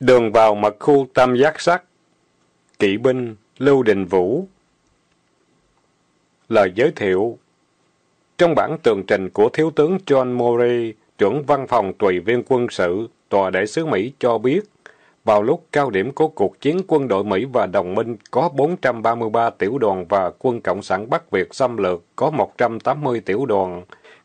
Đường vào mật khu tam giác sắc, Kỵ binh Lưu Đình Vũ Lời giới thiệu Trong bản tường trình của Thiếu tướng John Murray, trưởng văn phòng tùy viên quân sự, tòa đại sứ Mỹ cho biết, vào lúc cao điểm của cuộc chiến quân đội Mỹ và đồng minh có 433 tiểu đoàn và quân Cộng sản Bắc Việt xâm lược có 180 tiểu đoàn.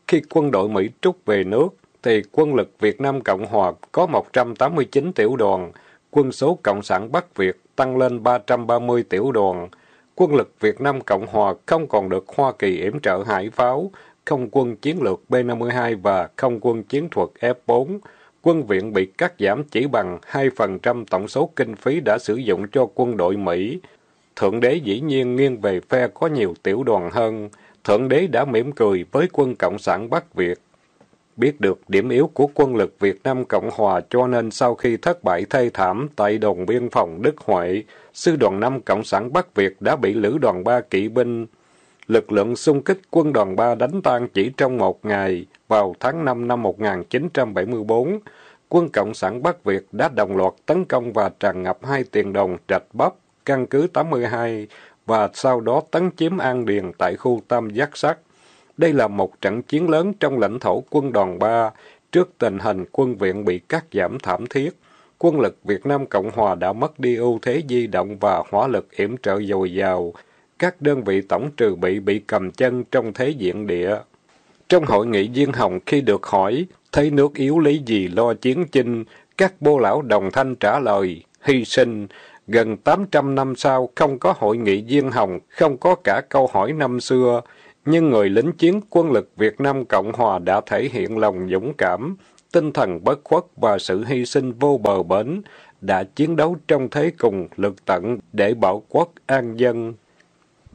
Khi quân đội Mỹ trút về nước, thì quân lực Việt Nam Cộng Hòa có 189 tiểu đoàn, quân số Cộng sản Bắc Việt tăng lên 330 tiểu đoàn. Quân lực Việt Nam Cộng Hòa không còn được Hoa Kỳ yểm trợ hải pháo, không quân chiến lược B-52 và không quân chiến thuật F-4. Quân viện bị cắt giảm chỉ bằng 2% tổng số kinh phí đã sử dụng cho quân đội Mỹ. Thượng đế dĩ nhiên nghiêng về phe có nhiều tiểu đoàn hơn. Thượng đế đã mỉm cười với quân Cộng sản Bắc Việt biết được điểm yếu của quân lực Việt Nam Cộng Hòa cho nên sau khi thất bại thê thảm tại đồn biên phòng Đức Huệ, sư đoàn 5 Cộng sản Bắc Việt đã bị lữ đoàn 3 kỵ binh. Lực lượng xung kích quân đoàn 3 đánh tan chỉ trong một ngày, vào tháng 5 năm 1974, quân Cộng sản Bắc Việt đã đồng loạt tấn công và tràn ngập hai tiền đồng Trạch Bắp, căn cứ 82, và sau đó tấn chiếm An Điền tại khu Tam Giác Sắt đây là một trận chiến lớn trong lãnh thổ quân đoàn ba Trước tình hình quân viện bị cắt giảm thảm thiết, quân lực Việt Nam Cộng Hòa đã mất đi ưu thế di động và hỏa lực yểm trợ dồi dào. Các đơn vị tổng trừ bị bị cầm chân trong thế diện địa. Trong hội nghị Diên Hồng khi được hỏi, thấy nước yếu lý gì lo chiến chinh, các bô lão đồng thanh trả lời, hy sinh. Gần 800 năm sau, không có hội nghị Diên Hồng, không có cả câu hỏi năm xưa nhưng người lính chiến quân lực Việt Nam Cộng Hòa đã thể hiện lòng dũng cảm, tinh thần bất khuất và sự hy sinh vô bờ bến, đã chiến đấu trong thế cùng lực tận để bảo quốc an dân.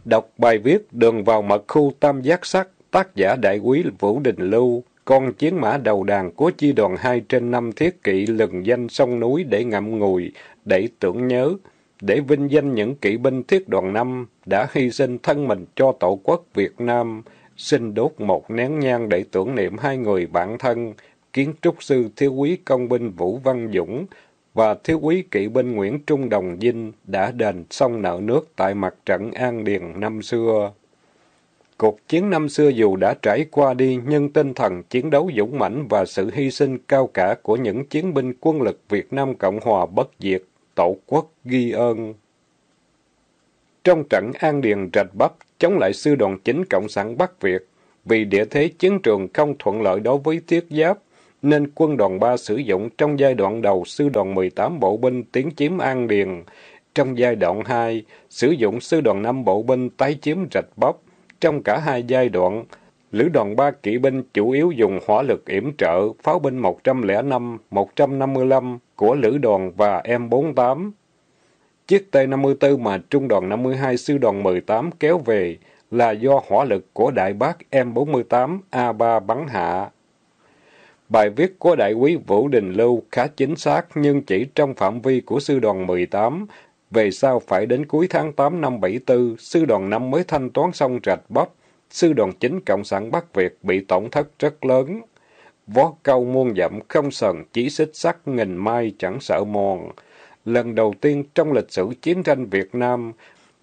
Đọc bài viết Đường vào mật khu tam giác sắt, tác giả đại quý Vũ Đình Lưu, con chiến mã đầu đàn của chi đoàn 2 trên 5 thiết kỵ lừng danh sông núi để ngậm ngùi, để tưởng nhớ, để vinh danh những kỵ binh thiết đoàn năm đã hy sinh thân mình cho tổ quốc Việt Nam. Xin đốt một nén nhang để tưởng niệm hai người bạn thân, kiến trúc sư thiếu úy công binh Vũ Văn Dũng và thiếu úy kỵ binh Nguyễn Trung Đồng Vinh đã đền xong nợ nước tại mặt trận An Điền năm xưa. Cuộc chiến năm xưa dù đã trải qua đi, nhưng tinh thần chiến đấu dũng mãnh và sự hy sinh cao cả của những chiến binh quân lực Việt Nam Cộng Hòa bất diệt tổ quốc ghi ơn. Trong trận An Điền rạch bắp, chống lại sư đoàn chính Cộng sản Bắc Việt, vì địa thế chiến trường không thuận lợi đối với thiết giáp, nên quân đoàn 3 sử dụng trong giai đoạn đầu sư đoàn 18 bộ binh tiến chiếm An Điền. Trong giai đoạn 2, sử dụng sư đoàn 5 bộ binh tái chiếm rạch bắp. Trong cả hai giai đoạn, Lữ đoàn 3 kỵ binh chủ yếu dùng hỏa lực yểm trợ, pháo binh 105, 155 của lữ đoàn và M48. Chiếc T-54 mà trung đoàn 52 sư đoàn 18 kéo về là do hỏa lực của đại bác M48 A3 bắn hạ. Bài viết của đại quý Vũ Đình Lưu khá chính xác nhưng chỉ trong phạm vi của sư đoàn 18. Về sau phải đến cuối tháng 8 năm 74, sư đoàn 5 mới thanh toán xong rạch bắp sư đoàn chính Cộng sản Bắc Việt bị tổn thất rất lớn. Võ câu muôn dặm không sờn, chỉ xích sắt nghìn mai chẳng sợ mòn. Lần đầu tiên trong lịch sử chiến tranh Việt Nam,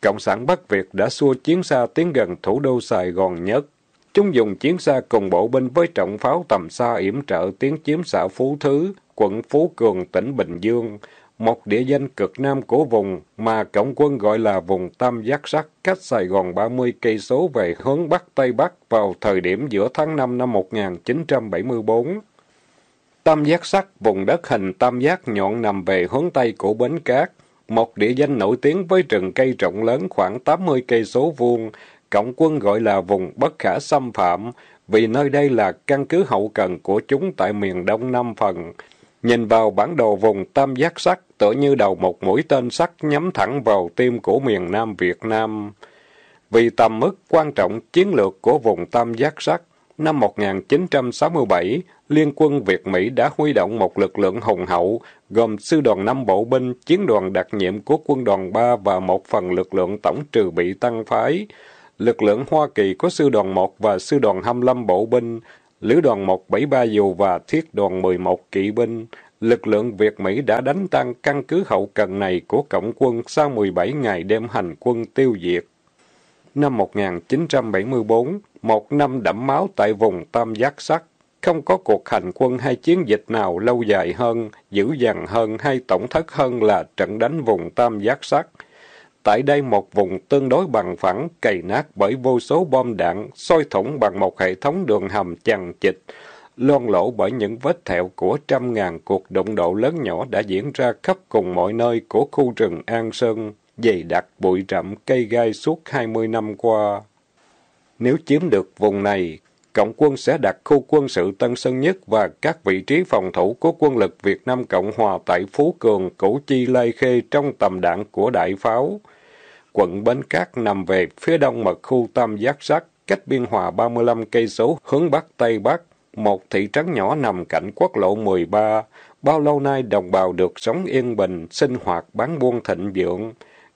Cộng sản Bắc Việt đã xua chiến xa tiến gần thủ đô Sài Gòn nhất. Chúng dùng chiến xa cùng bộ binh với trọng pháo tầm xa yểm trợ tiến chiếm xã Phú Thứ, quận Phú Cường, tỉnh Bình Dương, một địa danh cực nam của vùng mà cộng quân gọi là vùng Tam Giác Sắt, cách Sài Gòn 30 cây số về hướng Bắc Tây Bắc vào thời điểm giữa tháng 5 năm 1974. Tam Giác Sắt, vùng đất hình tam giác nhọn nằm về hướng Tây của Bến Cát, một địa danh nổi tiếng với rừng cây rộng lớn khoảng 80 cây số vuông, cộng quân gọi là vùng bất khả xâm phạm, vì nơi đây là căn cứ hậu cần của chúng tại miền Đông Nam phần. Nhìn vào bản đồ vùng tam giác sắt, tựa như đầu một mũi tên sắt nhắm thẳng vào tim của miền Nam Việt Nam. Vì tầm mức quan trọng chiến lược của vùng Tam Giác Sắt, năm 1967, Liên quân Việt-Mỹ đã huy động một lực lượng hùng hậu, gồm sư đoàn 5 bộ binh, chiến đoàn đặc nhiệm của quân đoàn 3 và một phần lực lượng tổng trừ bị tăng phái. Lực lượng Hoa Kỳ có sư đoàn 1 và sư đoàn 25 bộ binh, lữ đoàn 173 dù và thiết đoàn 11 kỵ binh, lực lượng Việt Mỹ đã đánh tan căn cứ hậu cần này của Cộng quân sau 17 ngày đêm hành quân tiêu diệt. Năm 1974, một năm đẫm máu tại vùng Tam Giác Sắt, không có cuộc hành quân hay chiến dịch nào lâu dài hơn, dữ dằn hơn hay tổng thất hơn là trận đánh vùng Tam Giác Sắt. Tại đây một vùng tương đối bằng phẳng, cày nát bởi vô số bom đạn, soi thủng bằng một hệ thống đường hầm chằng chịt, loan lộ bởi những vết thẹo của trăm ngàn cuộc động độ lớn nhỏ đã diễn ra khắp cùng mọi nơi của khu rừng An Sơn, dày đặc bụi rậm cây gai suốt hai mươi năm qua. Nếu chiếm được vùng này, Cộng quân sẽ đặt khu quân sự Tân Sơn Nhất và các vị trí phòng thủ của quân lực Việt Nam Cộng Hòa tại Phú Cường, Củ Chi, Lai Khê trong tầm đạn của đại pháo. Quận Bến Cát nằm về phía đông mật khu Tam Giác Sắc cách biên hòa 35 cây số hướng Bắc Tây Bắc, một thị trấn nhỏ nằm cạnh quốc lộ 13. Bao lâu nay đồng bào được sống yên bình, sinh hoạt, bán buôn thịnh vượng.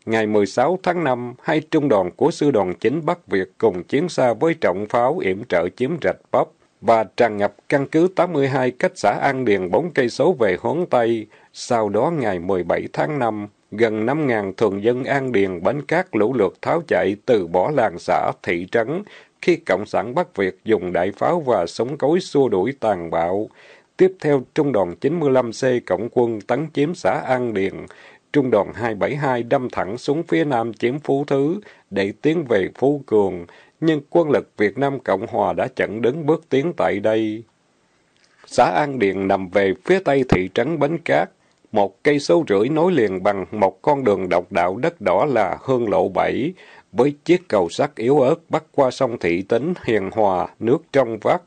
Ngày 16 tháng 5, hai trung đoàn của sư đoàn chính Bắc Việt cùng chiến xa với trọng pháo yểm trợ chiếm rạch Bắp và tràn ngập căn cứ 82 cách xã An Điền 4 cây số về hướng Tây. Sau đó ngày 17 tháng 5, gần 5.000 thường dân An Điền Bến Cát lũ lượt tháo chạy từ bỏ làng xã, thị trấn, khi Cộng sản Bắc Việt dùng đại pháo và súng cối xua đuổi tàn bạo. Tiếp theo, Trung đoàn 95C Cộng quân tấn chiếm xã An Điền, Trung đoàn 272 đâm thẳng xuống phía nam chiếm Phú Thứ để tiến về Phú Cường, nhưng quân lực Việt Nam Cộng Hòa đã chẳng đứng bước tiến tại đây. Xã An Điền nằm về phía tây thị trấn Bến Cát, một cây số rưỡi nối liền bằng một con đường độc đạo đất đỏ là Hương Lộ 7, với chiếc cầu sắt yếu ớt bắc qua sông Thị Tính, Hiền Hòa, nước trong vắt,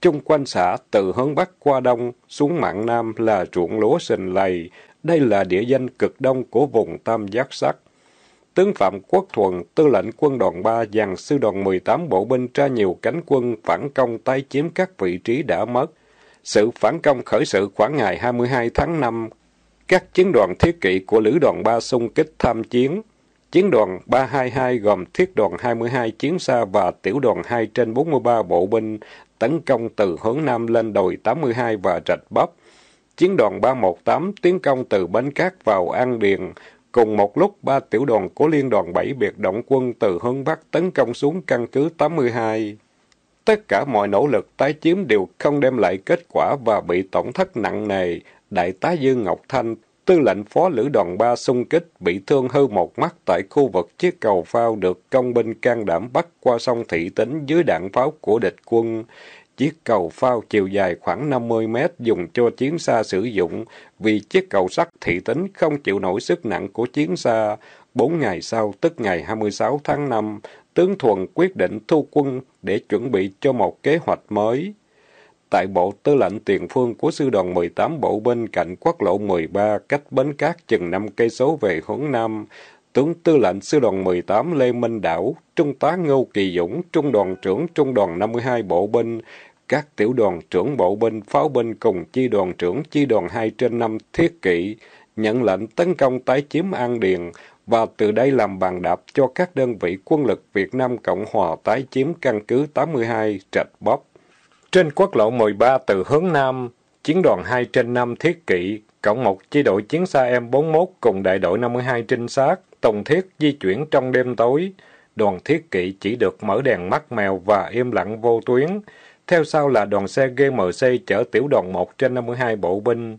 chung quanh xã từ hướng bắc qua đông xuống mạn nam là ruộng lúa sình lầy. Đây là địa danh cực đông của vùng Tam Giác Sắt. Tướng Phạm Quốc Thuần, tư lệnh quân đoàn 3 dàn sư đoàn 18 bộ binh ra nhiều cánh quân phản công tái chiếm các vị trí đã mất. Sự phản công khởi sự khoảng ngày 22 tháng 5, các chiến đoàn thiết kỵ của lữ đoàn 3 xung kích tham chiến. Chiến đoàn 322 gồm thiết đoàn 22 chiến xa và tiểu đoàn 2 trên 43 bộ binh tấn công từ hướng nam lên đồi 82 và rạch bắp. Chiến đoàn 318 tiến công từ Bến Cát vào An Điền. Cùng một lúc, ba tiểu đoàn của Liên đoàn 7 biệt động quân từ hướng Bắc tấn công xuống căn cứ 82. Tất cả mọi nỗ lực tái chiếm đều không đem lại kết quả và bị tổn thất nặng nề. Đại tá Dương Ngọc Thanh tư lệnh phó lữ đoàn 3 xung kích bị thương hư một mắt tại khu vực chiếc cầu phao được công binh can đảm bắt qua sông Thị Tính dưới đạn pháo của địch quân. Chiếc cầu phao chiều dài khoảng 50 mét dùng cho chiến xa sử dụng vì chiếc cầu sắt Thị Tính không chịu nổi sức nặng của chiến xa. Bốn ngày sau, tức ngày 26 tháng 5, tướng Thuần quyết định thu quân để chuẩn bị cho một kế hoạch mới tại bộ tư lệnh tiền phương của sư đoàn 18 bộ binh cạnh quốc lộ 13 cách bến cát chừng 5 cây số về hướng Nam. Tướng tư lệnh sư đoàn 18 Lê Minh Đảo, Trung tá Ngô Kỳ Dũng, Trung đoàn trưởng Trung đoàn 52 bộ binh, các tiểu đoàn trưởng bộ binh, pháo binh cùng chi đoàn trưởng chi đoàn 2 trên 5 thiết kỵ, nhận lệnh tấn công tái chiếm An Điền và từ đây làm bàn đạp cho các đơn vị quân lực Việt Nam Cộng Hòa tái chiếm căn cứ 82 Trạch Bóp. Trên quốc lộ 13 từ hướng Nam, chiến đoàn 2 trên 5 thiết kỵ, cộng một chi đội chiến xa M41 cùng đại đội 52 trinh sát, tổng thiết di chuyển trong đêm tối. Đoàn thiết kỵ chỉ được mở đèn mắt mèo và im lặng vô tuyến. Theo sau là đoàn xe GMC chở tiểu đoàn 1 trên 52 bộ binh.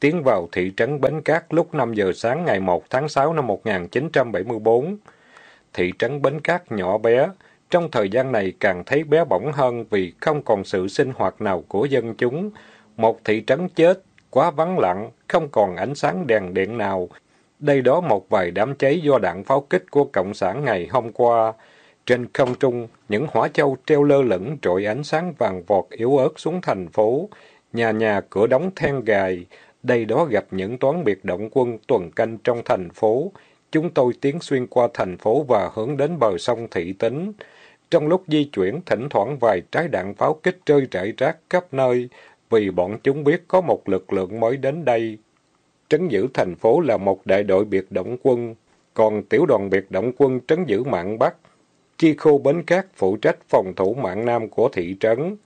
Tiến vào thị trấn Bến Cát lúc 5 giờ sáng ngày 1 tháng 6 năm 1974. Thị trấn Bến Cát nhỏ bé, trong thời gian này càng thấy bé bỏng hơn vì không còn sự sinh hoạt nào của dân chúng. Một thị trấn chết, quá vắng lặng, không còn ánh sáng đèn điện nào. Đây đó một vài đám cháy do đạn pháo kích của Cộng sản ngày hôm qua. Trên không trung, những hỏa châu treo lơ lửng trội ánh sáng vàng vọt yếu ớt xuống thành phố. Nhà nhà cửa đóng then gài, đây đó gặp những toán biệt động quân tuần canh trong thành phố, Chúng tôi tiến xuyên qua thành phố và hướng đến bờ sông Thị Tính. Trong lúc di chuyển, thỉnh thoảng vài trái đạn pháo kích rơi rải rác khắp nơi, vì bọn chúng biết có một lực lượng mới đến đây. Trấn giữ thành phố là một đại đội biệt động quân, còn tiểu đoàn biệt động quân trấn giữ mạng Bắc. Chi khô bến cát phụ trách phòng thủ mạng Nam của thị trấn.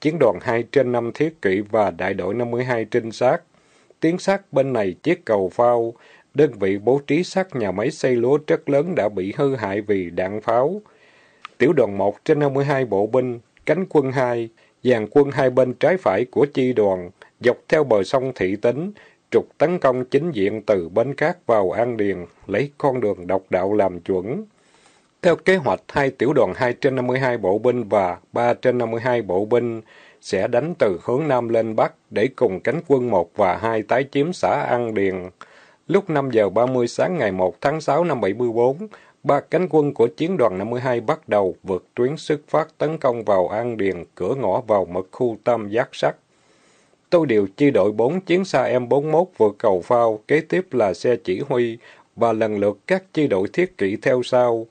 Chiến đoàn 2 trên 5 thiết kỵ và đại đội 52 trinh sát. Tiến sát bên này chiếc cầu phao, Đơn vị bố trí sát nhà máy xây lúa rất lớn đã bị hư hại vì đạn pháo. Tiểu đoàn 1 trên 52 bộ binh, cánh quân 2, dàn quân hai bên trái phải của chi đoàn, dọc theo bờ sông Thị Tính, trục tấn công chính diện từ Bến Cát vào An Điền, lấy con đường độc đạo làm chuẩn. Theo kế hoạch, hai tiểu đoàn 2 trên 52 bộ binh và 3 trên 52 bộ binh sẽ đánh từ hướng Nam lên Bắc để cùng cánh quân 1 và 2 tái chiếm xã An Điền. Lúc 5 giờ 30 sáng ngày 1 tháng 6 năm 74, ba cánh quân của chiến đoàn 52 bắt đầu vượt tuyến xuất phát tấn công vào An Điền, cửa ngõ vào mật khu tam giác sắt. Tôi điều chi đội 4 chiến xa M41 vượt cầu phao, kế tiếp là xe chỉ huy, và lần lượt các chi đội thiết kỵ theo sau.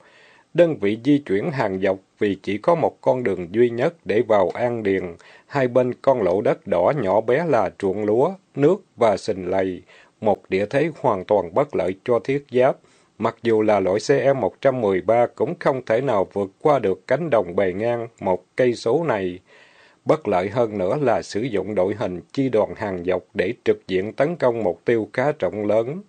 Đơn vị di chuyển hàng dọc vì chỉ có một con đường duy nhất để vào An Điền, hai bên con lộ đất đỏ nhỏ bé là ruộng lúa, nước và sình lầy, một địa thế hoàn toàn bất lợi cho thiết giáp. Mặc dù là lỗi m 113 cũng không thể nào vượt qua được cánh đồng bề ngang một cây số này. Bất lợi hơn nữa là sử dụng đội hình chi đoàn hàng dọc để trực diện tấn công mục tiêu khá trọng lớn.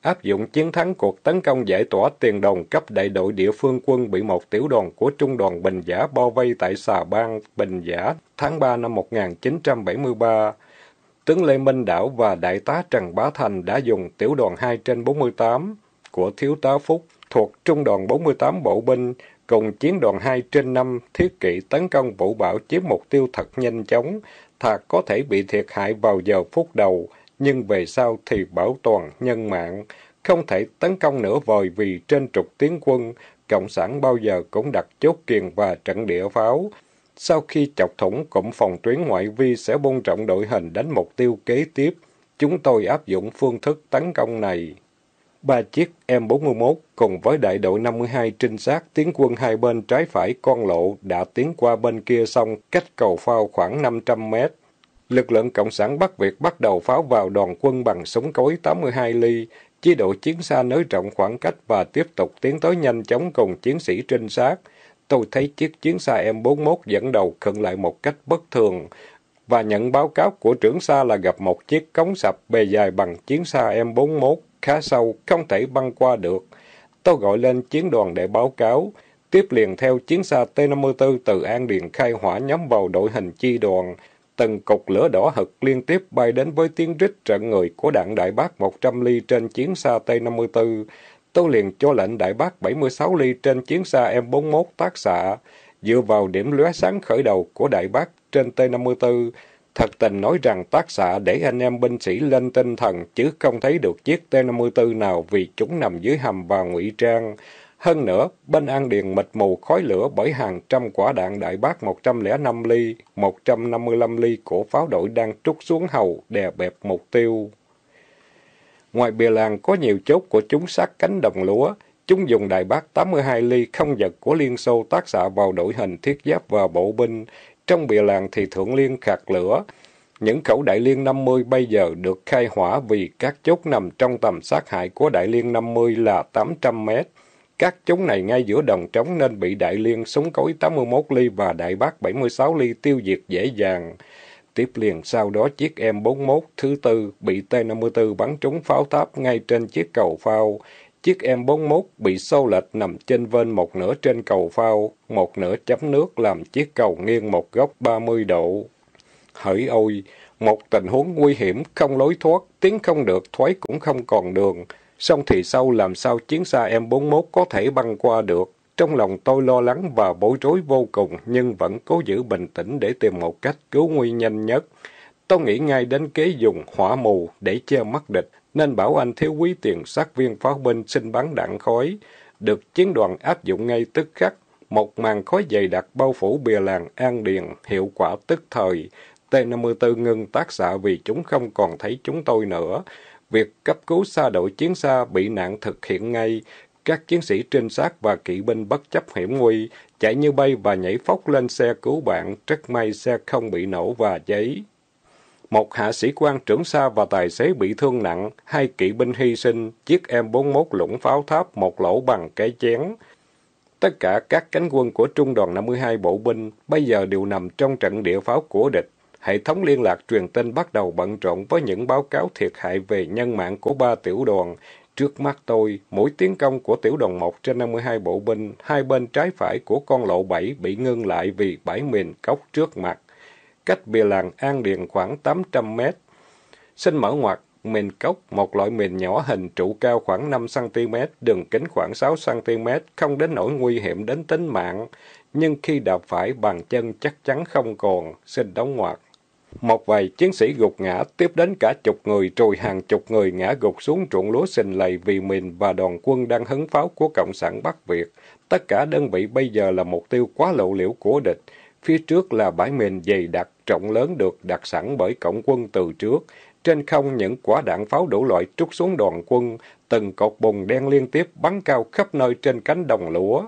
Áp dụng chiến thắng cuộc tấn công giải tỏa tiền đồng cấp đại đội địa phương quân bị một tiểu đoàn của Trung đoàn Bình Giả bao vây tại xà bang Bình Giả tháng 3 năm 1973 tướng Lê Minh Đảo và đại tá Trần Bá Thành đã dùng tiểu đoàn 2 trên 48 của thiếu tá Phúc thuộc trung đoàn 48 bộ binh cùng chiến đoàn 2 trên 5 thiết kỵ tấn công vũ bảo chiếm mục tiêu thật nhanh chóng, thà có thể bị thiệt hại vào giờ phút đầu, nhưng về sau thì bảo toàn nhân mạng, không thể tấn công nữa vời vì trên trục tiến quân, Cộng sản bao giờ cũng đặt chốt kiền và trận địa pháo, sau khi chọc thủng cụm phòng tuyến ngoại vi sẽ bung rộng đội hình đánh mục tiêu kế tiếp. Chúng tôi áp dụng phương thức tấn công này. Ba chiếc M41 cùng với đại đội 52 trinh sát tiến quân hai bên trái phải con lộ đã tiến qua bên kia sông cách cầu phao khoảng 500 mét. Lực lượng Cộng sản Bắc Việt bắt đầu pháo vào đoàn quân bằng súng cối 82 ly, chế độ chiến xa nới rộng khoảng cách và tiếp tục tiến tới nhanh chóng cùng chiến sĩ trinh sát. Tôi thấy chiếc chiến xa M41 dẫn đầu khẩn lại một cách bất thường, và nhận báo cáo của trưởng xa là gặp một chiếc cống sập bề dài bằng chiến xa M41, khá sâu, không thể băng qua được. Tôi gọi lên chiến đoàn để báo cáo, tiếp liền theo chiến xa T-54 từ An Điền khai hỏa nhắm vào đội hình chi đoàn. Từng cục lửa đỏ hực liên tiếp bay đến với tiếng rít trận người của đạn đại bác 100 ly trên chiến xa T-54 tôi liền cho lệnh đại bác 76 ly trên chiến xa M41 tác xạ, dựa vào điểm lóe sáng khởi đầu của đại bác trên T54. Thật tình nói rằng tác xạ để anh em binh sĩ lên tinh thần chứ không thấy được chiếc T54 nào vì chúng nằm dưới hầm và ngụy trang. Hơn nữa, bên An Điền mịt mù khói lửa bởi hàng trăm quả đạn đại bác 105 ly, 155 ly của pháo đội đang trút xuống hầu đè bẹp mục tiêu. Ngoài bìa làng có nhiều chốt của chúng sát cánh đồng lúa. Chúng dùng đại bác 82 ly không vật của Liên Xô tác xạ vào đội hình thiết giáp và bộ binh. Trong bìa làng thì thượng liên khạc lửa. Những khẩu đại liên 50 bây giờ được khai hỏa vì các chốt nằm trong tầm sát hại của đại liên 50 là 800 mét. Các chốt này ngay giữa đồng trống nên bị đại liên súng cối 81 ly và đại bác 76 ly tiêu diệt dễ dàng. Tiếp liền sau đó chiếc M41 thứ tư bị T-54 bắn trúng pháo tháp ngay trên chiếc cầu phao. Chiếc M41 bị sâu lệch nằm trên vên một nửa trên cầu phao, một nửa chấm nước làm chiếc cầu nghiêng một góc 30 độ. Hỡi ôi, một tình huống nguy hiểm, không lối thoát, tiến không được, thoái cũng không còn đường. Xong thì sau làm sao chiến xa M41 có thể băng qua được? Trong lòng tôi lo lắng và bối rối vô cùng, nhưng vẫn cố giữ bình tĩnh để tìm một cách cứu nguy nhanh nhất. Tôi nghĩ ngay đến kế dùng hỏa mù để che mắt địch, nên bảo anh thiếu quý tiền sát viên pháo binh xin bắn đạn khói. Được chiến đoàn áp dụng ngay tức khắc, một màn khói dày đặc bao phủ bìa làng An Điền, hiệu quả tức thời. T-54 ngưng tác xạ vì chúng không còn thấy chúng tôi nữa. Việc cấp cứu xa đội chiến xa bị nạn thực hiện ngay, các chiến sĩ trinh sát và kỵ binh bất chấp hiểm nguy, chạy như bay và nhảy phóc lên xe cứu bạn, rất may xe không bị nổ và cháy. Một hạ sĩ quan trưởng xa và tài xế bị thương nặng, hai kỵ binh hy sinh, chiếc M41 lũng pháo tháp, một lỗ bằng cái chén. Tất cả các cánh quân của trung đoàn 52 bộ binh bây giờ đều nằm trong trận địa pháo của địch. Hệ thống liên lạc truyền tin bắt đầu bận rộn với những báo cáo thiệt hại về nhân mạng của ba tiểu đoàn, Trước mắt tôi, mỗi tiến công của tiểu đoàn 1 trên 52 bộ binh, hai bên trái phải của con lộ 7 bị ngưng lại vì bãi mìn cốc trước mặt. Cách bìa làng An Điền khoảng 800 mét. Xin mở ngoặt, mìn cốc, một loại mìn nhỏ hình trụ cao khoảng 5cm, đường kính khoảng 6cm, không đến nỗi nguy hiểm đến tính mạng. Nhưng khi đạp phải, bằng chân chắc chắn không còn. Xin đóng ngoặt. Một vài chiến sĩ gục ngã, tiếp đến cả chục người, rồi hàng chục người ngã gục xuống ruộng lúa xình lầy vì mình và đoàn quân đang hứng pháo của Cộng sản Bắc Việt. Tất cả đơn vị bây giờ là mục tiêu quá lộ liễu của địch. Phía trước là bãi mìn dày đặc, rộng lớn được đặt sẵn bởi cộng quân từ trước. Trên không những quả đạn pháo đủ loại trút xuống đoàn quân, từng cột bùng đen liên tiếp bắn cao khắp nơi trên cánh đồng lúa.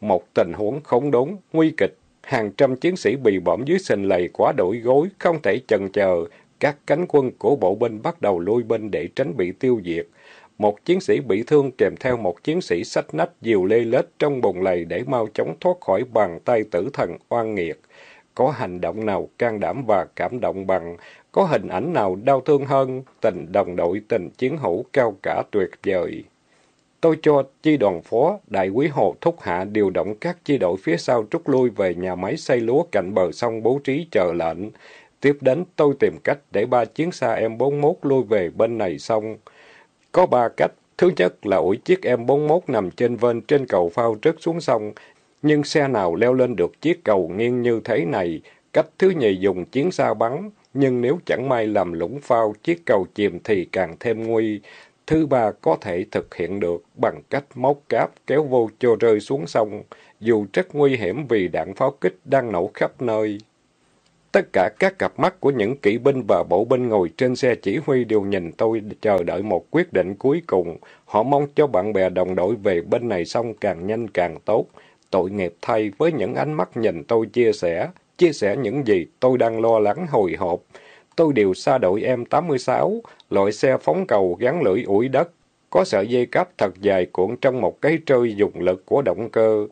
Một tình huống khốn đốn, nguy kịch Hàng trăm chiến sĩ bị bõm dưới sình lầy quá đổi gối, không thể chần chờ. Các cánh quân của bộ binh bắt đầu lui binh để tránh bị tiêu diệt. Một chiến sĩ bị thương kèm theo một chiến sĩ sách nách diều lê lết trong bùn lầy để mau chóng thoát khỏi bàn tay tử thần oan nghiệt. Có hành động nào can đảm và cảm động bằng, có hình ảnh nào đau thương hơn, tình đồng đội, tình chiến hữu cao cả tuyệt vời. Tôi cho chi đoàn phó, đại quý Hồ Thúc Hạ điều động các chi đội phía sau trút lui về nhà máy xây lúa cạnh bờ sông bố trí chờ lệnh. Tiếp đến, tôi tìm cách để ba chiến xa M41 lui về bên này sông. Có ba cách. Thứ nhất là ủi chiếc M41 nằm trên vên trên cầu phao rớt xuống sông, nhưng xe nào leo lên được chiếc cầu nghiêng như thế này. Cách thứ nhì dùng chiến xa bắn, nhưng nếu chẳng may làm lũng phao, chiếc cầu chìm thì càng thêm nguy. Thứ ba có thể thực hiện được bằng cách móc cáp kéo vô cho rơi xuống sông, dù rất nguy hiểm vì đạn pháo kích đang nổ khắp nơi. Tất cả các cặp mắt của những kỵ binh và bộ binh ngồi trên xe chỉ huy đều nhìn tôi chờ đợi một quyết định cuối cùng. Họ mong cho bạn bè đồng đội về bên này xong càng nhanh càng tốt. Tội nghiệp thay với những ánh mắt nhìn tôi chia sẻ, chia sẻ những gì tôi đang lo lắng hồi hộp, tôi điều xa đội em 86, loại xe phóng cầu gắn lưỡi ủi đất, có sợi dây cáp thật dài cuộn trong một cái trôi dùng lực của động cơ.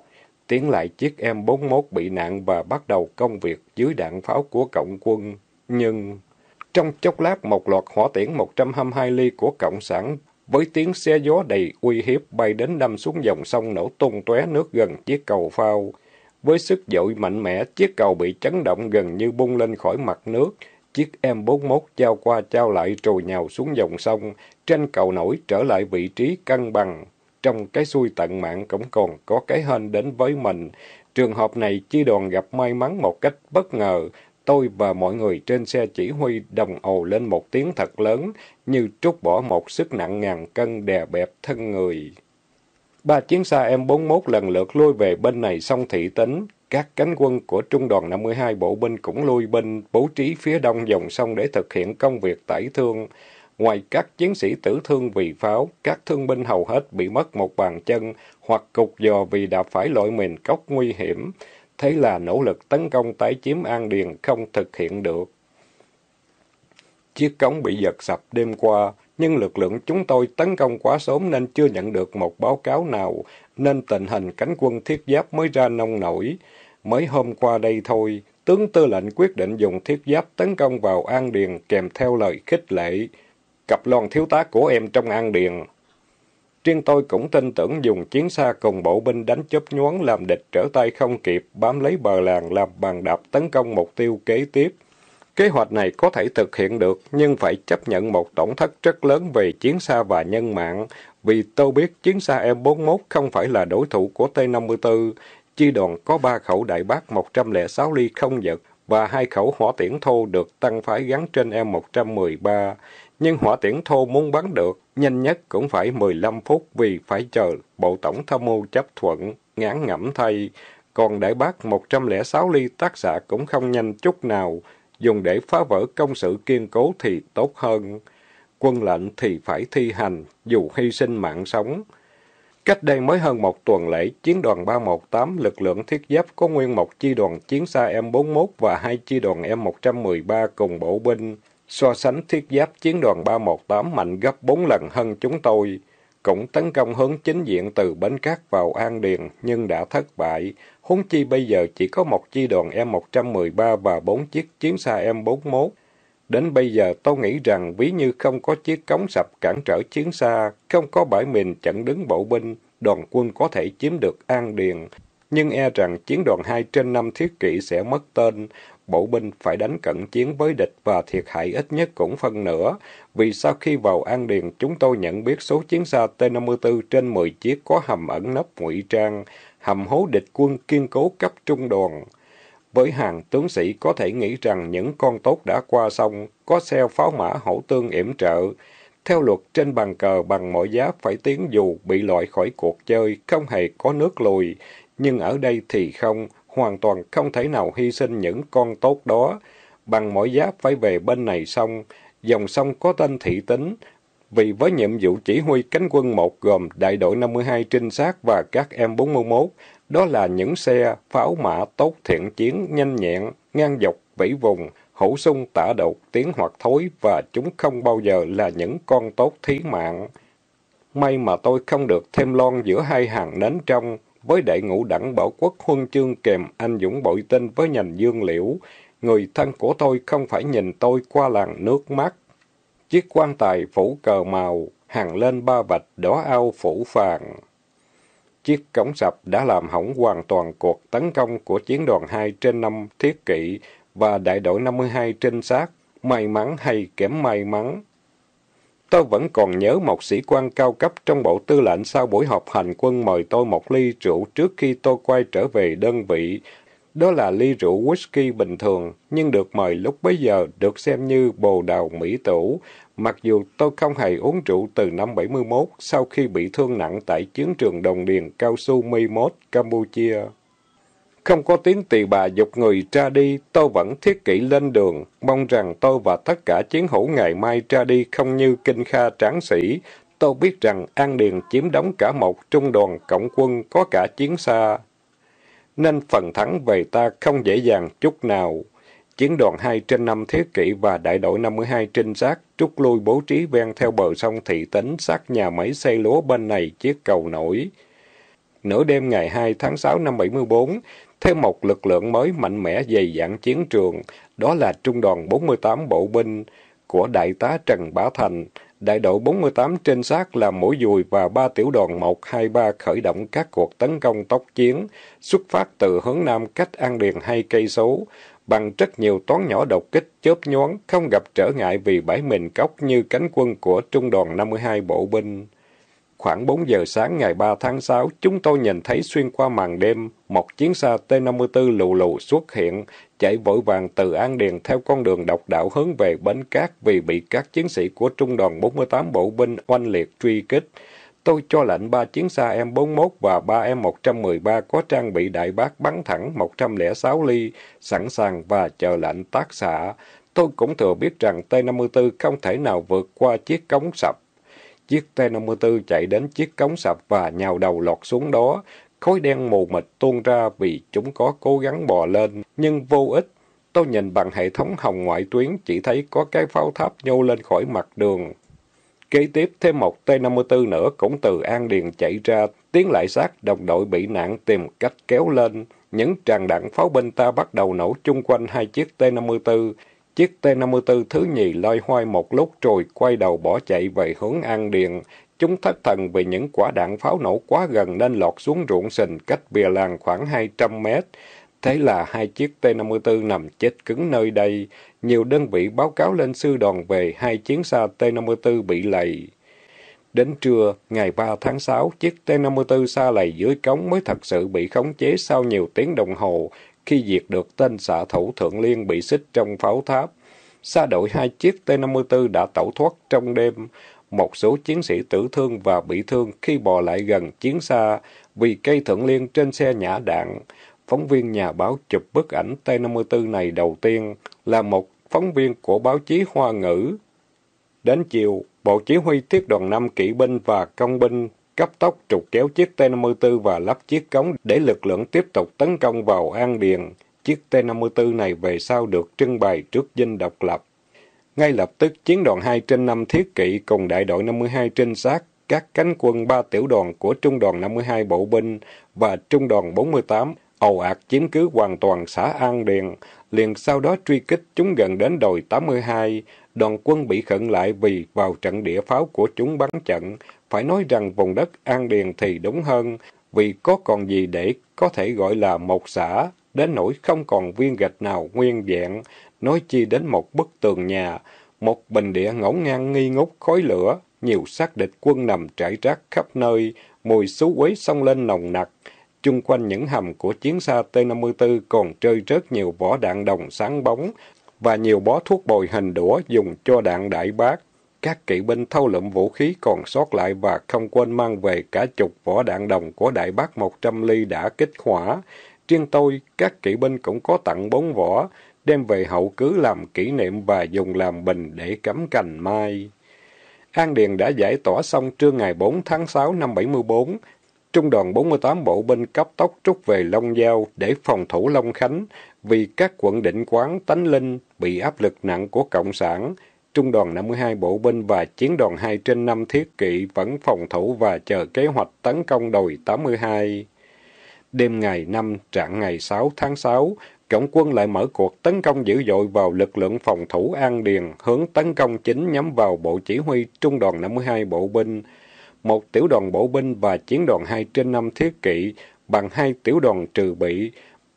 Tiến lại chiếc em 41 bị nạn và bắt đầu công việc dưới đạn pháo của cộng quân. Nhưng trong chốc lát một loạt hỏa tiễn 122 ly của cộng sản với tiếng xe gió đầy uy hiếp bay đến đâm xuống dòng sông nổ tung tóe nước gần chiếc cầu phao. Với sức dội mạnh mẽ, chiếc cầu bị chấn động gần như bung lên khỏi mặt nước, Chiếc M41 trao qua trao lại trồi nhào xuống dòng sông, trên cầu nổi trở lại vị trí cân bằng. Trong cái xuôi tận mạng cũng còn có cái hên đến với mình. Trường hợp này chi đoàn gặp may mắn một cách bất ngờ. Tôi và mọi người trên xe chỉ huy đồng ồ lên một tiếng thật lớn, như trút bỏ một sức nặng ngàn cân đè bẹp thân người. Ba chiến xa M41 lần lượt lôi về bên này sông thị tính, các cánh quân của trung đoàn 52 bộ binh cũng lui binh bố trí phía đông dòng sông để thực hiện công việc tẩy thương. Ngoài các chiến sĩ tử thương vì pháo, các thương binh hầu hết bị mất một bàn chân hoặc cục giò vì đã phải lội mình cốc nguy hiểm. Thế là nỗ lực tấn công tái chiếm An Điền không thực hiện được. Chiếc cống bị giật sập đêm qua, nhưng lực lượng chúng tôi tấn công quá sớm nên chưa nhận được một báo cáo nào, nên tình hình cánh quân thiết giáp mới ra nông nổi. Mới hôm qua đây thôi, tướng tư lệnh quyết định dùng thiết giáp tấn công vào An Điền kèm theo lời khích lệ. Cặp loan thiếu tá của em trong An Điền. Riêng tôi cũng tin tưởng dùng chiến xa cùng bộ binh đánh chớp nhoáng làm địch trở tay không kịp, bám lấy bờ làng làm bàn đạp tấn công mục tiêu kế tiếp. Kế hoạch này có thể thực hiện được, nhưng phải chấp nhận một tổn thất rất lớn về chiến xa và nhân mạng, vì tôi biết chiến xa M41 không phải là đối thủ của T-54. Chi đoàn có 3 khẩu đại bác 106 ly không giật và hai khẩu hỏa tiễn thô được tăng phái gắn trên M113. Nhưng hỏa tiễn thô muốn bắn được, nhanh nhất cũng phải 15 phút vì phải chờ Bộ Tổng Tham mưu chấp thuận, ngán ngẩm thay. Còn đại bác 106 ly tác giả cũng không nhanh chút nào, dùng để phá vỡ công sự kiên cố thì tốt hơn. Quân lệnh thì phải thi hành, dù hy sinh mạng sống. Cách đây mới hơn một tuần lễ, chiến đoàn 318, lực lượng thiết giáp có nguyên một chi đoàn chiến xa M41 và hai chi đoàn M113 cùng bộ binh. So sánh thiết giáp chiến đoàn 318 mạnh gấp 4 lần hơn chúng tôi. Cũng tấn công hướng chính diện từ Bến Cát vào An Điền, nhưng đã thất bại. Huống chi bây giờ chỉ có một chi đoàn M113 và bốn chiếc chiến xa M41. Đến bây giờ tôi nghĩ rằng ví như không có chiếc cống sập cản trở chiến xa, không có bãi mìn chặn đứng bộ binh, đoàn quân có thể chiếm được An Điền. Nhưng e rằng chiến đoàn 2 trên 5 thiết kỷ sẽ mất tên, bộ binh phải đánh cận chiến với địch và thiệt hại ít nhất cũng phân nửa, vì sau khi vào An Điền chúng tôi nhận biết số chiến xa T-54 trên 10 chiếc có hầm ẩn nấp ngụy trang, hầm hố địch quân kiên cố cấp trung đoàn. Với hàng tướng sĩ có thể nghĩ rằng những con tốt đã qua sông, có xe pháo mã hậu tương yểm trợ. Theo luật trên bàn cờ bằng mọi giá phải tiến dù bị loại khỏi cuộc chơi, không hề có nước lùi. Nhưng ở đây thì không, hoàn toàn không thể nào hy sinh những con tốt đó. Bằng mọi giá phải về bên này xong, dòng sông có tên thị tính, vì với nhiệm vụ chỉ huy cánh quân một gồm đại đội 52 trinh sát và các em 41, đó là những xe, pháo mã tốt thiện chiến, nhanh nhẹn, ngang dọc, vĩ vùng, hữu sung tả đột, tiếng hoặc thối và chúng không bao giờ là những con tốt thí mạng. May mà tôi không được thêm lon giữa hai hàng nến trong, với đại ngũ đẳng bảo quốc huân chương kèm anh dũng bội tinh với nhành dương liễu. Người thân của tôi không phải nhìn tôi qua làng nước mắt, Chiếc quan tài phủ cờ màu, hàng lên ba vạch đỏ ao phủ phàng. Chiếc cổng sập đã làm hỏng hoàn toàn cuộc tấn công của chiến đoàn 2 trên 5 thiết kỷ và đại đội 52 trinh sát, may mắn hay kém may mắn. Tôi vẫn còn nhớ một sĩ quan cao cấp trong bộ tư lệnh sau buổi họp hành quân mời tôi một ly rượu trước khi tôi quay trở về đơn vị, đó là ly rượu whisky bình thường, nhưng được mời lúc bấy giờ được xem như bồ đào mỹ tửu. Mặc dù tôi không hề uống rượu từ năm 71 sau khi bị thương nặng tại chiến trường Đồng Điền Cao Su Mi Mốt, Campuchia. Không có tiếng tỳ bà dục người ra đi, tôi vẫn thiết kỷ lên đường, mong rằng tôi và tất cả chiến hữu ngày mai ra đi không như kinh kha tráng sĩ. Tôi biết rằng An Điền chiếm đóng cả một trung đoàn cộng quân có cả chiến xa nên phần thắng về ta không dễ dàng chút nào. Chiến đoàn 2 trên 5 thế kỷ và đại đội 52 trinh sát trút lui bố trí ven theo bờ sông thị tính sát nhà máy xây lúa bên này chiếc cầu nổi. Nửa đêm ngày 2 tháng 6 năm 74, thêm một lực lượng mới mạnh mẽ dày dặn chiến trường, đó là trung đoàn 48 bộ binh của Đại tá Trần Bá Thành, Đại đội 48 trên xác là mũi dùi và ba tiểu đoàn 123 khởi động các cuộc tấn công tốc chiến, xuất phát từ hướng nam cách An Điền hai cây số, bằng rất nhiều toán nhỏ độc kích chớp nhoáng, không gặp trở ngại vì bãi mình cốc như cánh quân của trung đoàn 52 bộ binh. Khoảng 4 giờ sáng ngày 3 tháng 6, chúng tôi nhìn thấy xuyên qua màn đêm, một chiến xa T-54 lù lù xuất hiện, chạy vội vàng từ An Điền theo con đường độc đạo hướng về Bến Cát vì bị các chiến sĩ của trung đoàn 48 bộ binh oanh liệt truy kích. Tôi cho lệnh ba chiến xa M41 và ba M113 có trang bị đại bác bắn thẳng 106 ly, sẵn sàng và chờ lệnh tác xạ. Tôi cũng thừa biết rằng T-54 không thể nào vượt qua chiếc cống sập. Chiếc T-54 chạy đến chiếc cống sập và nhào đầu lọt xuống đó. Khối đen mù mịt tuôn ra vì chúng có cố gắng bò lên, nhưng vô ích. Tôi nhìn bằng hệ thống hồng ngoại tuyến chỉ thấy có cái pháo tháp nhô lên khỏi mặt đường. Kế tiếp thêm một T-54 nữa cũng từ An Điền chạy ra, tiến lại sát đồng đội bị nạn tìm cách kéo lên. Những tràng đạn pháo binh ta bắt đầu nổ chung quanh hai chiếc T-54. Chiếc T-54 thứ nhì loay hoay một lúc rồi quay đầu bỏ chạy về hướng An Điền. Chúng thất thần vì những quả đạn pháo nổ quá gần nên lọt xuống ruộng sình cách bìa làng khoảng 200 mét. Thế là hai chiếc T-54 nằm chết cứng nơi đây. Nhiều đơn vị báo cáo lên sư đoàn về hai chiến xa T-54 bị lầy. Đến trưa, ngày 3 tháng 6, chiếc T-54 xa lầy dưới cống mới thật sự bị khống chế sau nhiều tiếng đồng hồ khi diệt được tên xạ thủ Thượng Liên bị xích trong pháo tháp. Xa đội hai chiếc T-54 đã tẩu thoát trong đêm. Một số chiến sĩ tử thương và bị thương khi bò lại gần chiến xa vì cây thượng liên trên xe nhả đạn. Phóng viên nhà báo chụp bức ảnh T-54 này đầu tiên là một phóng viên của báo chí Hoa ngữ. Đến chiều, Bộ Chỉ huy Thiết đoàn 5 kỵ binh và công binh cấp tốc trục kéo chiếc T-54 và lắp chiếc cống để lực lượng tiếp tục tấn công vào An Điền. Chiếc T-54 này về sau được trưng bày trước dinh độc lập. Ngay lập tức, chiến đoàn 2 trên 5 thiết kỵ cùng đại đội 52 trinh sát, các cánh quân ba tiểu đoàn của trung đoàn 52 bộ binh và trung đoàn 48 ầu ạt chiếm cứ hoàn toàn xã An Điền. Liền sau đó truy kích chúng gần đến đồi 82, đoàn quân bị khẩn lại vì vào trận địa pháo của chúng bắn trận. Phải nói rằng vùng đất An Điền thì đúng hơn, vì có còn gì để có thể gọi là một xã đến nỗi không còn viên gạch nào nguyên vẹn, nói chi đến một bức tường nhà, một bình địa ngổn ngang nghi ngút khói lửa, nhiều xác địch quân nằm trải rác khắp nơi, mùi xú quế xông lên nồng nặc. Chung quanh những hầm của chiến xa T-54 còn rơi rớt nhiều vỏ đạn đồng sáng bóng và nhiều bó thuốc bồi hình đũa dùng cho đạn đại bác. Các kỵ binh thâu lượm vũ khí còn sót lại và không quên mang về cả chục vỏ đạn đồng của đại bác 100 ly đã kích hỏa. Riêng tôi, các kỵ binh cũng có tặng bốn vỏ, đem về hậu cứ làm kỷ niệm và dùng làm bình để cắm cành mai. An Điền đã giải tỏa xong trưa ngày 4 tháng 6 năm 74. Trung đoàn 48 bộ binh cấp tốc rút về Long Giao để phòng thủ Long Khánh vì các quận Định Quán, Tánh Linh bị áp lực nặng của Cộng sản. Trung đoàn 52 bộ binh và chiến đoàn 2 trên 5 thiết kỵ vẫn phòng thủ và chờ kế hoạch tấn công đồi 82. Đêm ngày 5, trạng ngày 6 tháng 6, Cộng quân lại mở cuộc tấn công dữ dội vào lực lượng phòng thủ An Điền, hướng tấn công chính nhắm vào bộ chỉ huy trung đoàn 52 bộ binh, một tiểu đoàn bộ binh và chiến đoàn 2 trên 5 thiết kỵ, bằng hai tiểu đoàn trừ bị.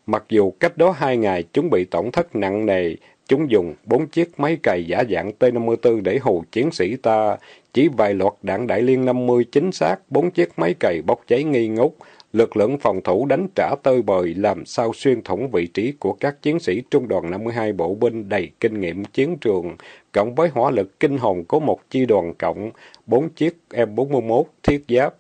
Mặc dù cách đó hai ngày chúng bị tổn thất nặng nề, chúng dùng bốn chiếc máy cày giả dạng T-54 để hù chiến sĩ ta, chỉ vài loạt đạn đại liên 50 chính xác, bốn chiếc máy cày bốc cháy nghi ngút, Lực lượng phòng thủ đánh trả tơi bời làm sao xuyên thủng vị trí của các chiến sĩ trung đoàn 52 bộ binh đầy kinh nghiệm chiến trường, cộng với hỏa lực kinh hồn của một chi đoàn cộng, bốn chiếc M41 thiết giáp.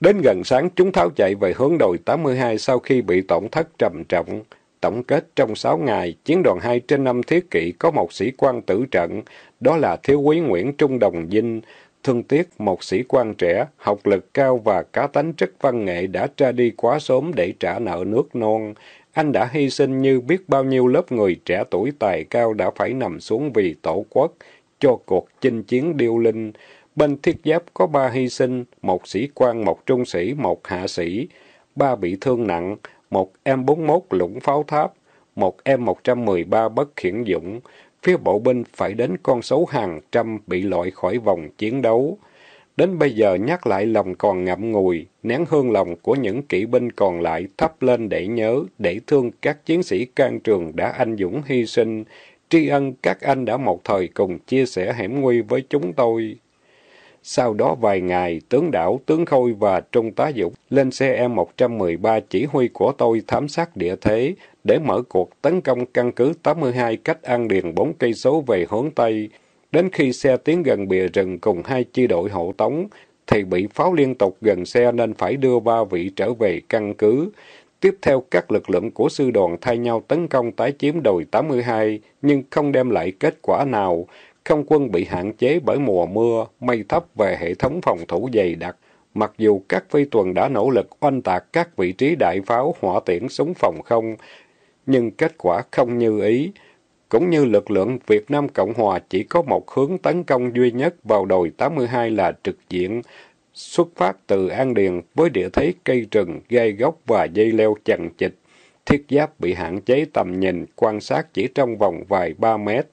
Đến gần sáng, chúng tháo chạy về hướng đồi 82 sau khi bị tổn thất trầm trọng. Tổng kết trong 6 ngày, chiến đoàn 2 trên 5 thiết kỷ có một sĩ quan tử trận, đó là Thiếu úy Nguyễn Trung Đồng Vinh, Thương tiếc, một sĩ quan trẻ, học lực cao và cá tánh chất văn nghệ đã ra đi quá sớm để trả nợ nước non. Anh đã hy sinh như biết bao nhiêu lớp người trẻ tuổi tài cao đã phải nằm xuống vì tổ quốc, cho cuộc chinh chiến điêu linh. Bên thiết giáp có ba hy sinh, một sĩ quan, một trung sĩ, một hạ sĩ. Ba bị thương nặng, một em 41 lũng pháo tháp, một em 113 bất khiển dũng phía bộ binh phải đến con số hàng trăm bị loại khỏi vòng chiến đấu. Đến bây giờ nhắc lại lòng còn ngậm ngùi, nén hương lòng của những kỵ binh còn lại thắp lên để nhớ, để thương các chiến sĩ can trường đã anh dũng hy sinh, tri ân các anh đã một thời cùng chia sẻ hiểm nguy với chúng tôi. Sau đó vài ngày, tướng đảo, tướng khôi và trung tá dũng lên xe E-113 chỉ huy của tôi thám sát địa thế để mở cuộc tấn công căn cứ 82 cách An Điền 4 cây số về hướng Tây. Đến khi xe tiến gần bìa rừng cùng hai chi đội hậu tống, thì bị pháo liên tục gần xe nên phải đưa ba vị trở về căn cứ. Tiếp theo các lực lượng của sư đoàn thay nhau tấn công tái chiếm đồi 82, nhưng không đem lại kết quả nào. Không quân bị hạn chế bởi mùa mưa, mây thấp về hệ thống phòng thủ dày đặc. Mặc dù các phi tuần đã nỗ lực oanh tạc các vị trí đại pháo, hỏa tiễn, súng phòng không, nhưng kết quả không như ý. Cũng như lực lượng Việt Nam Cộng Hòa chỉ có một hướng tấn công duy nhất vào đồi 82 là trực diện, xuất phát từ An Điền với địa thế cây rừng, gai gốc và dây leo chằng chịt. Thiết giáp bị hạn chế tầm nhìn, quan sát chỉ trong vòng vài ba mét.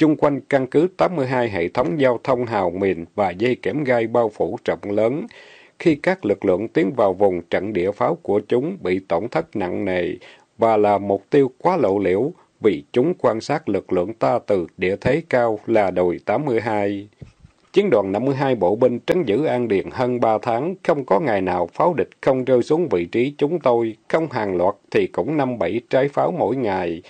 Chung quanh căn cứ 82 hệ thống giao thông hào mìn và dây kẽm gai bao phủ rộng lớn. Khi các lực lượng tiến vào vùng trận địa pháo của chúng bị tổn thất nặng nề và là mục tiêu quá lộ liễu vì chúng quan sát lực lượng ta từ địa thế cao là đồi 82. Chiến đoàn 52 bộ binh trấn giữ An Điền hơn 3 tháng, không có ngày nào pháo địch không rơi xuống vị trí chúng tôi, không hàng loạt thì cũng năm bảy trái pháo mỗi ngày.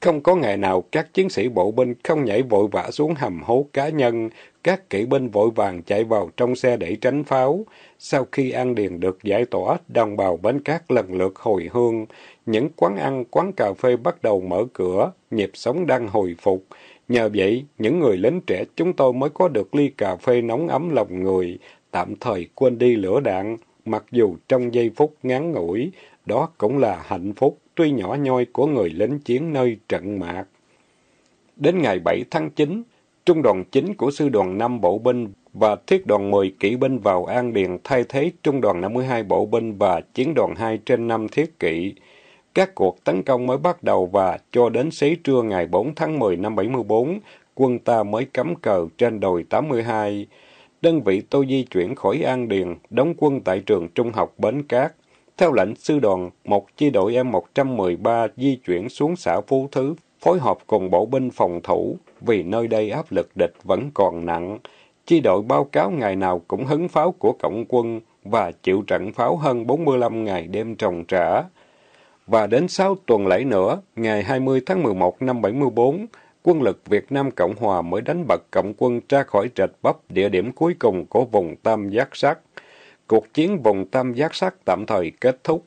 Không có ngày nào các chiến sĩ bộ binh không nhảy vội vã xuống hầm hố cá nhân, các kỵ binh vội vàng chạy vào trong xe để tránh pháo. Sau khi an điền được giải tỏa, đồng bào bến cát lần lượt hồi hương. Những quán ăn, quán cà phê bắt đầu mở cửa, nhịp sống đang hồi phục. Nhờ vậy, những người lính trẻ chúng tôi mới có được ly cà phê nóng ấm lòng người, tạm thời quên đi lửa đạn, mặc dù trong giây phút ngắn ngủi, đó cũng là hạnh phúc tuy nhỏ nhoi của người lính chiến nơi trận mạc. Đến ngày 7 tháng 9, trung đoàn 9 của sư đoàn 5 bộ binh và thiết đoàn 10 kỵ binh vào An Điền thay thế trung đoàn 52 bộ binh và chiến đoàn 2 trên 5 thiết kỵ. Các cuộc tấn công mới bắt đầu và cho đến xế trưa ngày 4 tháng 10 năm 74, quân ta mới cắm cờ trên đồi 82. Đơn vị tôi di chuyển khỏi An Điền, đóng quân tại trường trung học Bến Cát, theo lệnh sư đoàn, một chi đội M113 di chuyển xuống xã Phú Thứ, phối hợp cùng bộ binh phòng thủ, vì nơi đây áp lực địch vẫn còn nặng. Chi đội báo cáo ngày nào cũng hứng pháo của cộng quân và chịu trận pháo hơn 45 ngày đêm trồng trả. Và đến 6 tuần lễ nữa, ngày 20 tháng 11 năm 74, quân lực Việt Nam Cộng Hòa mới đánh bật cộng quân ra khỏi trệt bắp địa điểm cuối cùng của vùng Tam Giác Sắt. Cuộc chiến vùng tam giác sắc tạm thời kết thúc.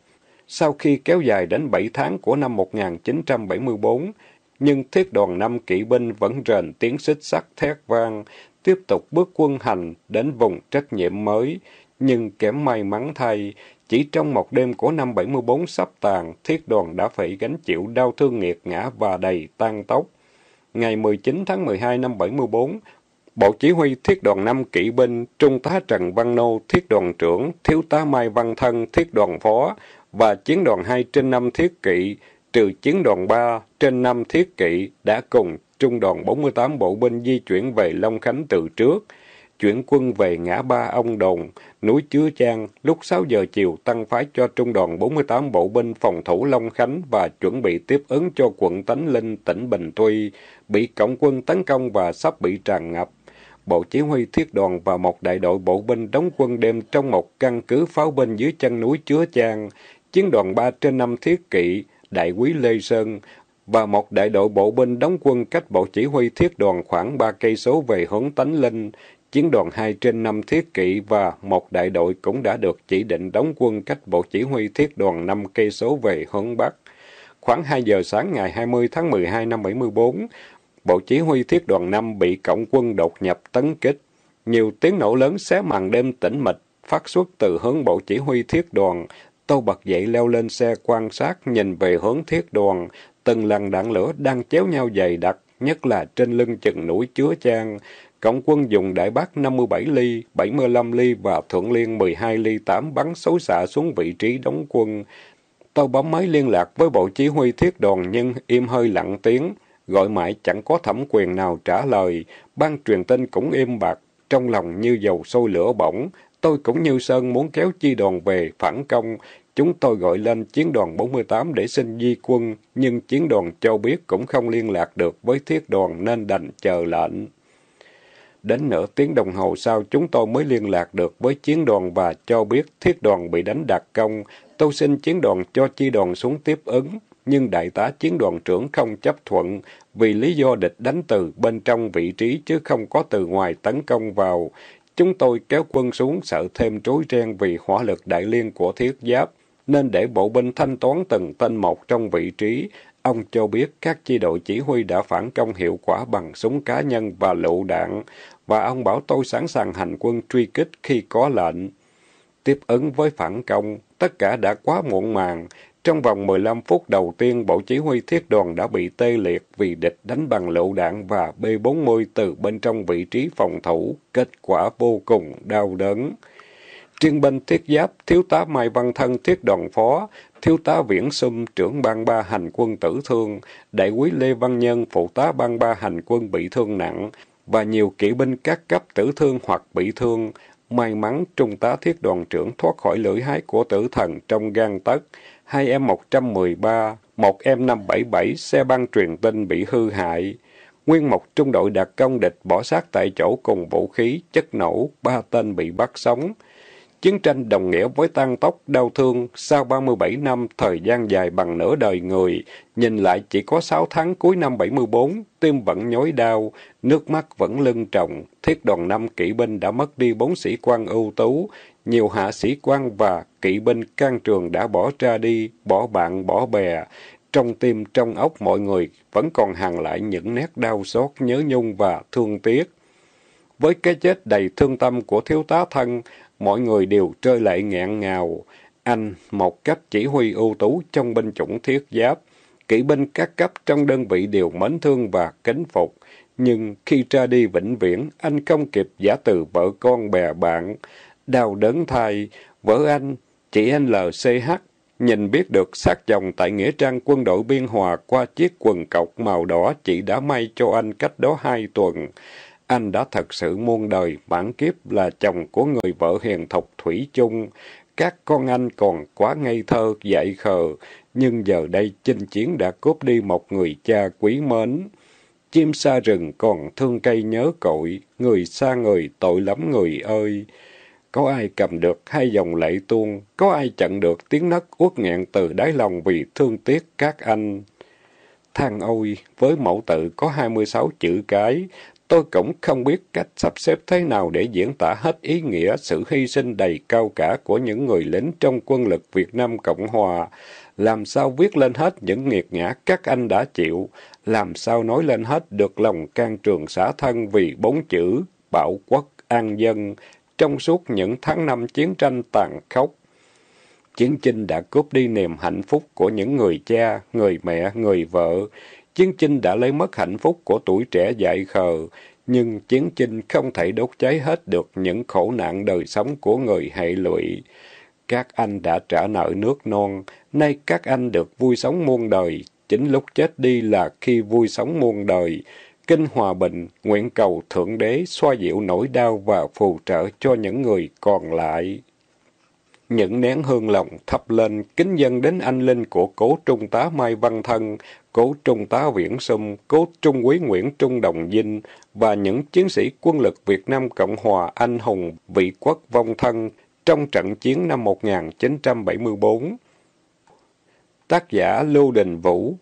Sau khi kéo dài đến 7 tháng của năm 1974, nhưng thiết đoàn năm kỵ binh vẫn rền tiếng xích sắt thét vang, tiếp tục bước quân hành đến vùng trách nhiệm mới. Nhưng kém may mắn thay, chỉ trong một đêm của năm 74 sắp tàn, thiết đoàn đã phải gánh chịu đau thương nghiệt ngã và đầy tan tóc. Ngày 19 tháng 12 năm 74, Bộ chỉ huy thiết đoàn 5 kỵ binh, Trung tá Trần Văn Nô, thiết đoàn trưởng, Thiếu tá Mai Văn Thân, thiết đoàn phó và chiến đoàn 2 trên 5 thiết kỵ, trừ chiến đoàn 3 trên 5 thiết kỵ đã cùng trung đoàn 48 bộ binh di chuyển về Long Khánh từ trước, chuyển quân về ngã ba ông Đồng, núi Chứa Trang, lúc 6 giờ chiều tăng phái cho trung đoàn 48 bộ binh phòng thủ Long Khánh và chuẩn bị tiếp ứng cho quận Tánh Linh, tỉnh Bình Tuy, bị cộng quân tấn công và sắp bị tràn ngập bộ chỉ huy thiết đoàn và một đại đội bộ binh đóng quân đêm trong một căn cứ pháo binh dưới chân núi Chứa Trang, chiến đoàn 3 trên 5 thiết kỵ, đại quý Lê Sơn và một đại đội bộ binh đóng quân cách bộ chỉ huy thiết đoàn khoảng 3 cây số về hướng Tánh Linh, chiến đoàn 2 trên 5 thiết kỵ và một đại đội cũng đã được chỉ định đóng quân cách bộ chỉ huy thiết đoàn 5 cây số về hướng Bắc. Khoảng 2 giờ sáng ngày 20 tháng 12 năm 74, bộ chỉ huy thiết đoàn năm bị cộng quân đột nhập tấn kích. Nhiều tiếng nổ lớn xé màn đêm tĩnh mịch, phát xuất từ hướng bộ chỉ huy thiết đoàn. Tô bật dậy leo lên xe quan sát, nhìn về hướng thiết đoàn. Từng lần đạn lửa đang chéo nhau dày đặc, nhất là trên lưng chừng núi chứa trang. Cộng quân dùng đại bác 57 ly, 75 ly và thượng liên 12 ly 8 bắn xấu xạ xuống vị trí đóng quân. Tôi bấm máy liên lạc với bộ chỉ huy thiết đoàn nhưng im hơi lặng tiếng gọi mãi chẳng có thẩm quyền nào trả lời, ban truyền tin cũng im bặt, trong lòng như dầu sôi lửa bỏng, tôi cũng như Sơn muốn kéo chi đoàn về, phản công, chúng tôi gọi lên chiến đoàn 48 để xin di quân, nhưng chiến đoàn cho biết cũng không liên lạc được với thiết đoàn nên đành chờ lệnh. Đến nửa tiếng đồng hồ sau chúng tôi mới liên lạc được với chiến đoàn và cho biết thiết đoàn bị đánh đặc công. Tôi xin chiến đoàn cho chi đoàn xuống tiếp ứng nhưng đại tá chiến đoàn trưởng không chấp thuận vì lý do địch đánh từ bên trong vị trí chứ không có từ ngoài tấn công vào. Chúng tôi kéo quân xuống sợ thêm trối ren vì hỏa lực đại liên của thiết giáp, nên để bộ binh thanh toán từng tên một trong vị trí. Ông cho biết các chi đội chỉ huy đã phản công hiệu quả bằng súng cá nhân và lựu đạn, và ông bảo tôi sẵn sàng hành quân truy kích khi có lệnh. Tiếp ứng với phản công, tất cả đã quá muộn màng, trong vòng 15 phút đầu tiên, bộ chỉ huy thiết đoàn đã bị tê liệt vì địch đánh bằng lựu đạn và B-40 từ bên trong vị trí phòng thủ. Kết quả vô cùng đau đớn. Trên binh thiết giáp, thiếu tá Mai Văn Thân thiết đoàn phó, thiếu tá Viễn xum trưởng ban ba hành quân tử thương, đại quý Lê Văn Nhân phụ tá ban ba hành quân bị thương nặng, và nhiều kỵ binh các cấp tử thương hoặc bị thương. May mắn, trung tá thiết đoàn trưởng thoát khỏi lưỡi hái của tử thần trong gan tấc hai em 113, một em 577, xe băng truyền tin bị hư hại. Nguyên một trung đội đặc công địch bỏ sát tại chỗ cùng vũ khí, chất nổ, ba tên bị bắt sống. Chiến tranh đồng nghĩa với tan tốc đau thương, sau 37 năm, thời gian dài bằng nửa đời người. Nhìn lại chỉ có 6 tháng cuối năm 74, tim vẫn nhói đau, nước mắt vẫn lưng tròng. Thiết đoàn năm kỵ binh đã mất đi bốn sĩ quan ưu tú, nhiều hạ sĩ quan và kỵ binh can trường đã bỏ ra đi, bỏ bạn, bỏ bè. Trong tim, trong óc mọi người vẫn còn hàng lại những nét đau xót, nhớ nhung và thương tiếc. Với cái chết đầy thương tâm của thiếu tá thân, mọi người đều rơi lệ ngạn ngào. Anh, một cách chỉ huy ưu tú trong binh chủng thiết giáp, kỵ binh các cấp trong đơn vị đều mến thương và kính phục. Nhưng khi ra đi vĩnh viễn, anh không kịp giả từ vợ con bè bạn. Đau đớn thay, vợ anh, chị LCH, nhìn biết được sát chồng tại Nghĩa Trang quân đội biên hòa qua chiếc quần cọc màu đỏ chị đã may cho anh cách đó hai tuần. Anh đã thật sự muôn đời, bản kiếp là chồng của người vợ hiền thục Thủy chung. Các con anh còn quá ngây thơ, dại khờ, nhưng giờ đây chinh chiến đã cướp đi một người cha quý mến. Chim xa rừng còn thương cây nhớ cội, người xa người tội lắm người ơi. Có ai cầm được hai dòng lệ tuôn, có ai chặn được tiếng nấc uất nghẹn từ đáy lòng vì thương tiếc các anh. Thang ôi, với mẫu tự có 26 chữ cái, Tôi cũng không biết cách sắp xếp thế nào để diễn tả hết ý nghĩa sự hy sinh đầy cao cả của những người lính trong quân lực Việt Nam Cộng Hòa. Làm sao viết lên hết những nghiệt ngã các anh đã chịu, làm sao nói lên hết được lòng can trường xã thân vì bốn chữ bảo quốc an dân trong suốt những tháng năm chiến tranh tàn khốc. Chiến tranh đã cướp đi niềm hạnh phúc của những người cha, người mẹ, người vợ, Chiến chinh đã lấy mất hạnh phúc của tuổi trẻ dại khờ, nhưng chiến chinh không thể đốt cháy hết được những khổ nạn đời sống của người hệ lụy. Các anh đã trả nợ nước non, nay các anh được vui sống muôn đời, chính lúc chết đi là khi vui sống muôn đời. Kinh hòa bình, nguyện cầu Thượng Đế xoa dịu nỗi đau và phù trợ cho những người còn lại. Những nén hương lòng thắp lên, kính dân đến anh linh của cố trung tá Mai Văn Thân, cố trung tá Viễn Sum, cố trung quý Nguyễn Trung Đồng Vinh và những chiến sĩ quân lực Việt Nam Cộng Hòa anh hùng vị quốc vong thân trong trận chiến năm 1974. Tác giả Lưu Đình Vũ